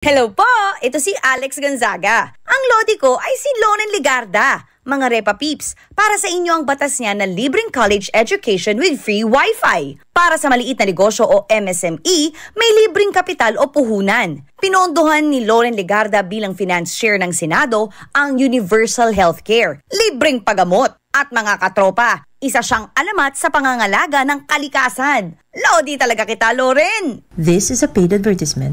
Hello po! Ito si Alex Gonzaga. Ang lodi ko ay si Lonen Ligarda. Mga Repa Peeps, para sa inyo ang batas niya na libreng college education with free Wi-Fi. Para sa maliit na negosyo o MSME, may libreng kapital o puhunan. Pinondohan ni Loren Ligarda bilang finance chair ng Senado ang universal healthcare, libreng pagamot. At mga katropa, isa siyang alamat sa pangangalaga ng kalikasan. Lodi talaga kita, Loren! This is a paid advertisement.